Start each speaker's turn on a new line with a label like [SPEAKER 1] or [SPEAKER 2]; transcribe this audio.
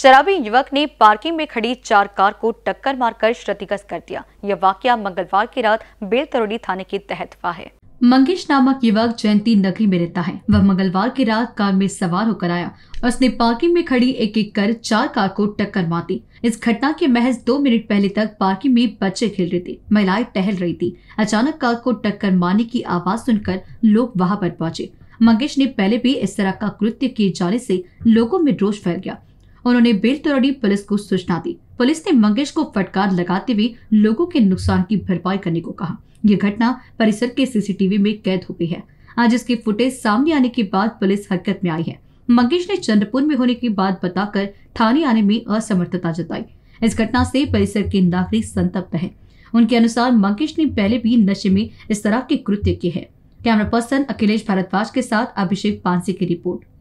[SPEAKER 1] शराबी युवक ने पार्किंग में खड़ी चार कार को टक्कर मारकर क्षतिग्रस्त कर दिया यह वाक्य मंगलवार की रात बेलतरोड़ी थाने के तहत हुआ है मंगेश नामक युवक जयंती नगरी में रहता है वह मंगलवार की रात कार में सवार होकर आया और उसने पार्किंग में खड़ी एक एक कर चार कार को टक्कर मार दी इस घटना के महज दो मिनट पहले तक पार्किंग में बच्चे खेल रहे थे महिलाएं टहल रही थी अचानक कार को टक्कर मारने की आवाज सुनकर लोग वहाँ पर पहुंचे मंगेश ने पहले भी इस तरह का कृत्य किए जाने से लोगों में रोष फैल गया उन्होंने बेलतरौड़ी पुलिस को सूचना दी पुलिस ने मंगेश को फटकार लगाते हुए लोगों के नुकसान की भरपाई करने को कहा यह घटना परिसर के सीसीटीवी में कैद हो गई है आज इसकी फुटेज सामने आने के बाद पुलिस हरकत में आई है मंगेश ने चंद्रपुर में होने की बात बताकर थाने आने में असमर्थता जताई इस घटना से परिसर के नागरिक संतप्त हैं। उनके अनुसार मंगेश ने पहले भी नशे में इस तरह के कृत्य किए हैं कैमरा पर्सन अखिलेश भारद्वाज के साथ अभिषेक पांसी की रिपोर्ट